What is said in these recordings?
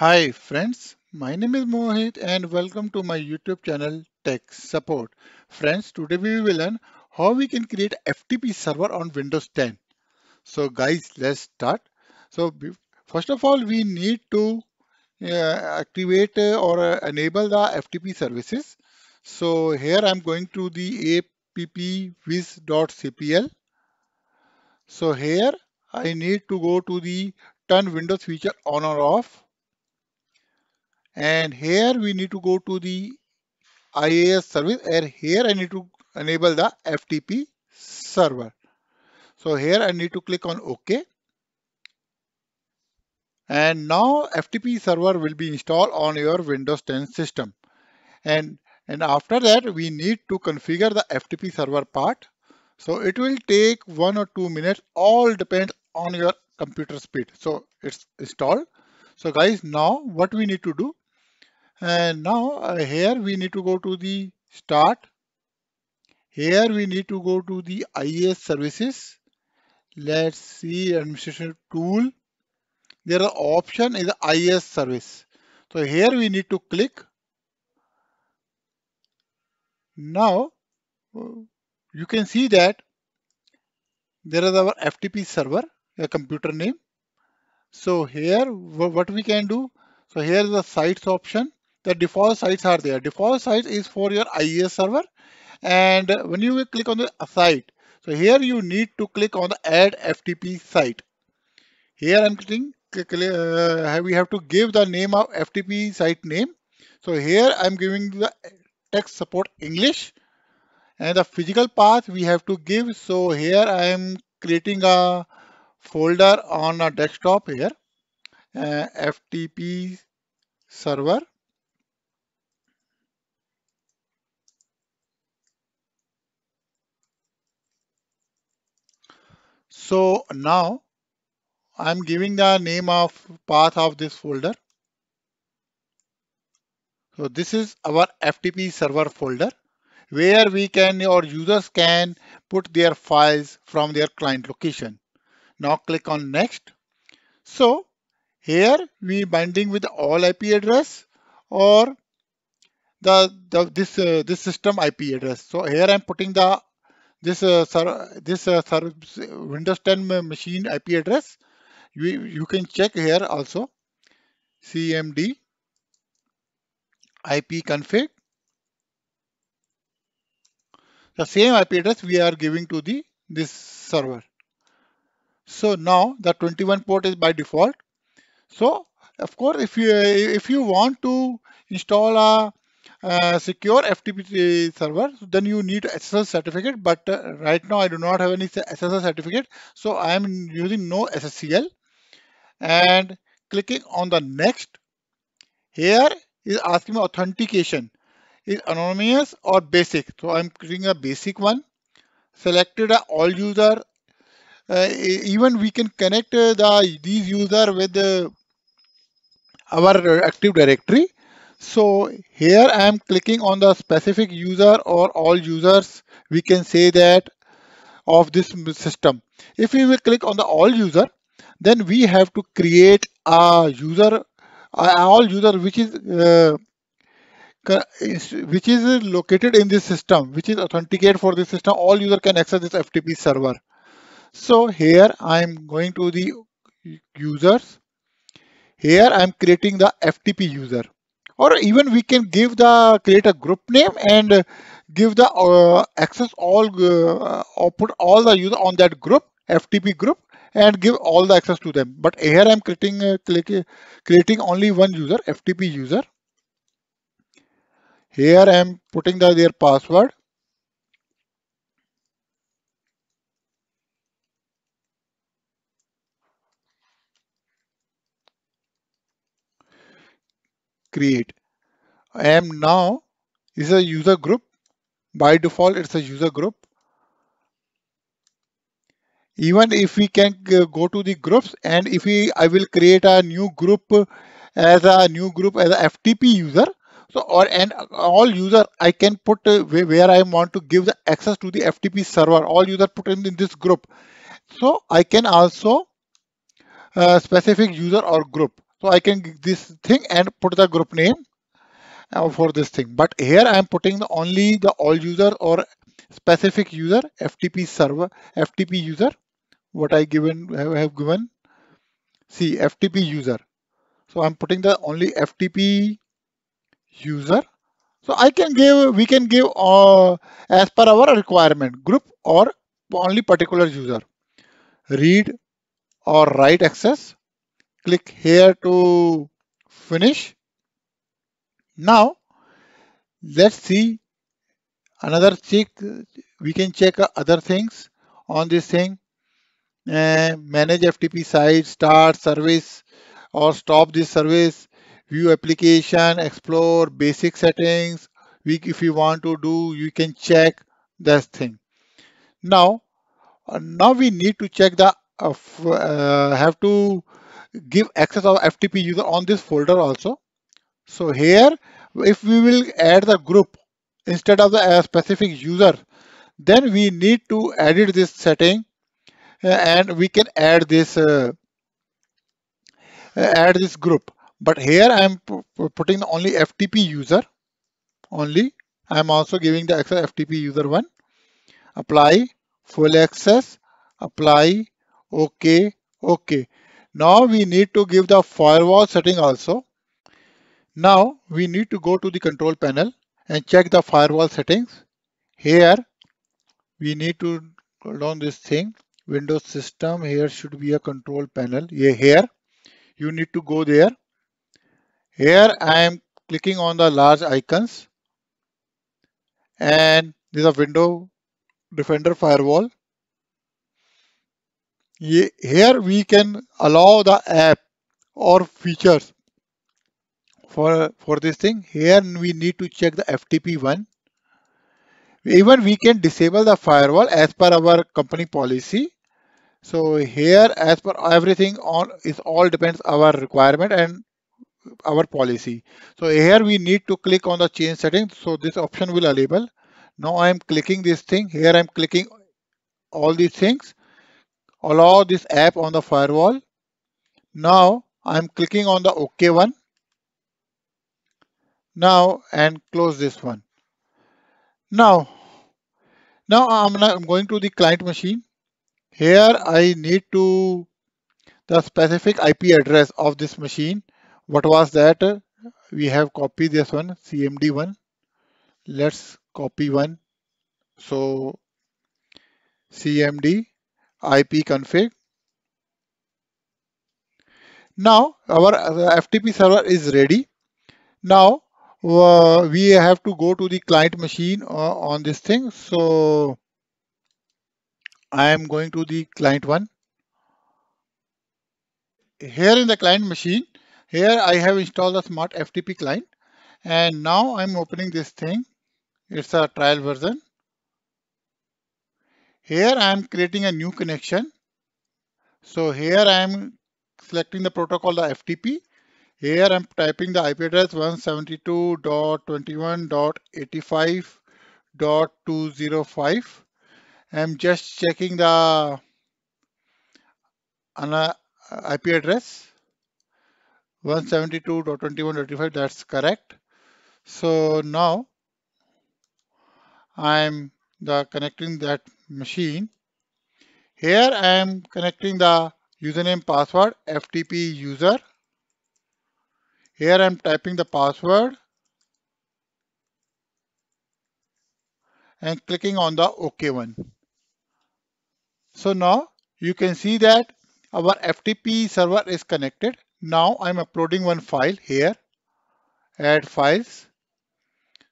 Hi friends, my name is Mohit and welcome to my YouTube channel Tech Support. Friends, today we will learn how we can create FTP server on Windows 10. So guys, let's start. So first of all, we need to uh, activate or uh, enable the FTP services. So here I'm going to the appwiz.cpl. So here I need to go to the turn Windows feature on or off and here we need to go to the IAS service and here I need to enable the FTP server. So here I need to click on OK. And now FTP server will be installed on your Windows 10 system. And, and after that, we need to configure the FTP server part. So it will take one or two minutes, all depends on your computer speed. So it's installed. So guys, now what we need to do, and now uh, here we need to go to the start. Here we need to go to the IAS services. Let's see administration tool. There are option is IAS service. So here we need to click. Now uh, you can see that there is our FTP server, a computer name. So here what we can do. So here is the sites option the default sites are there. Default site is for your IES server. And when you click on the site, so here you need to click on the add FTP site. Here I'm clicking, uh, we have to give the name of FTP site name. So here I'm giving the text support English and the physical path we have to give. So here I am creating a folder on a desktop here, uh, FTP server So now I'm giving the name of path of this folder. So this is our FTP server folder where we can or users can put their files from their client location. Now click on next. So here we binding with all IP address or the, the this uh, this system IP address. So here I'm putting the this uh, this uh, Windows 10 machine IP address. You, you can check here also cmd IP config. The same IP address we are giving to the this server. So now the 21 port is by default. So of course, if you if you want to install a uh, secure FTP server, then you need SSL certificate. But uh, right now I do not have any SSL certificate, so I am using no SSCL. And clicking on the next, here is asking me authentication is anonymous or basic. So I'm creating a basic one. Selected all user. Uh, even we can connect uh, the these user with uh, our Active Directory so here I am clicking on the specific user or all users. We can say that of this system. If we will click on the all user, then we have to create a user, a all user which is uh, which is located in this system, which is authenticated for this system. All user can access this FTP server. So here I am going to the users. Here I am creating the FTP user or even we can give the create a group name and give the uh, access all uh, or put all the user on that group FTP group and give all the access to them. But here I'm creating uh, creating only one user FTP user. Here I'm putting the, their password create. I am now is a user group. By default, it's a user group. Even if we can uh, go to the groups and if we, I will create a new group uh, as a new group as a FTP user. So, or and all user I can put uh, where I want to give the access to the FTP server. All user put in, in this group. So I can also uh, specific user or group. So I can this thing and put the group name uh, for this thing. But here I am putting the only the all user or specific user FTP server FTP user. What I given have given see FTP user. So I'm putting the only FTP user. So I can give we can give uh, as per our requirement group or only particular user read or write access click here to finish. Now let's see another check. We can check other things on this thing. Uh, manage FTP site, start service or stop this service, view application, explore basic settings. We, if you want to do, you can check this thing. Now, uh, now we need to check the, uh, uh, have to give access of FTP user on this folder also. So here, if we will add the group instead of the uh, specific user, then we need to edit this setting uh, and we can add this uh, uh add this group. But here I am putting only FTP user only. I am also giving the access FTP user one. Apply full access, apply, okay, okay. Now we need to give the firewall setting also. Now we need to go to the control panel and check the firewall settings. Here we need to hold on this thing Windows system here should be a control panel yeah, here you need to go there. Here I am clicking on the large icons and is a window defender firewall here we can allow the app or features for for this thing here we need to check the ftp one even we can disable the firewall as per our company policy so here as per everything on is all depends our requirement and our policy so here we need to click on the change settings so this option will enable. now i am clicking this thing here i'm clicking all these things allow this app on the firewall. Now I'm clicking on the OK one. Now and close this one. Now, now I'm, I'm going to the client machine. Here I need to the specific IP address of this machine. What was that? We have copied this one, CMD one. Let's copy one. So CMD ipconfig. Now our uh, FTP server is ready. Now uh, we have to go to the client machine uh, on this thing. So I am going to the client one. Here in the client machine, here I have installed a smart FTP client and now I'm opening this thing. It's a trial version. Here I am creating a new connection. So here I am selecting the protocol, the FTP. Here I'm typing the IP address 172.21.85.205. I'm just checking the uh, IP address 172.21.85. That's correct. So now I'm the connecting that machine. Here I am connecting the username password FTP user. Here I am typing the password and clicking on the OK one. So now you can see that our FTP server is connected. Now I'm uploading one file here, add files.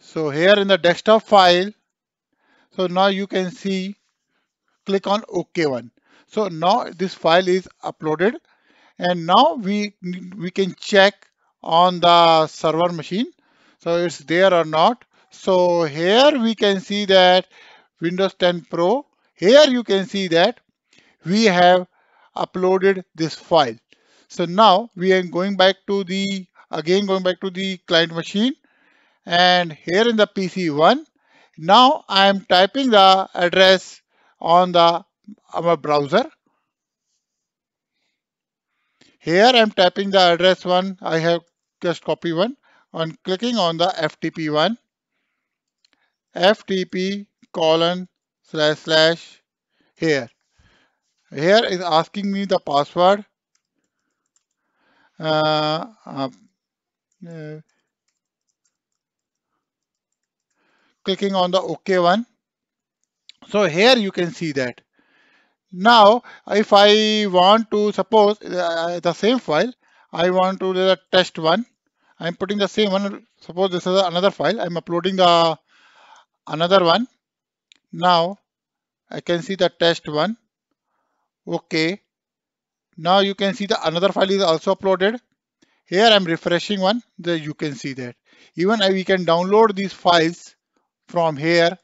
So here in the desktop file, so now you can see click on OK1. So now this file is uploaded and now we, we can check on the server machine. So it's there or not. So here we can see that Windows 10 Pro. Here you can see that we have uploaded this file. So now we are going back to the, again going back to the client machine and here in the PC1, now I am typing the address on the browser. Here I'm tapping the address one. I have just copy one on clicking on the FTP one. FTP colon slash slash here. Here is asking me the password. Uh, uh, uh, clicking on the OK one. So here you can see that. Now, if I want to suppose uh, the same file, I want to do the test one. I'm putting the same one. Suppose this is another file. I'm uploading the another one. Now I can see the test one. Okay. Now you can see the another file is also uploaded. Here I'm refreshing one. There you can see that. Even we can download these files from here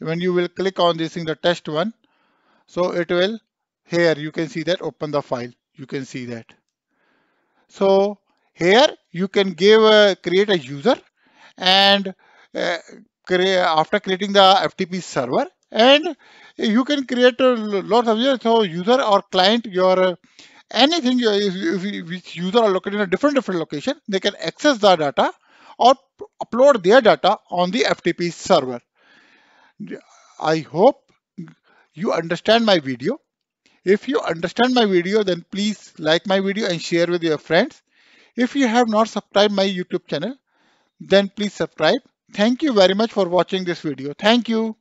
when you will click on this in the test one so it will here you can see that open the file you can see that so here you can give a, uh, create a user and uh, after creating the ftp server and you can create a uh, lot of users so user or client your uh, anything which user are located in a different different location they can access the data or upload their data on the ftp server I hope you understand my video. If you understand my video, then please like my video and share with your friends. If you have not subscribed my YouTube channel, then please subscribe. Thank you very much for watching this video. Thank you.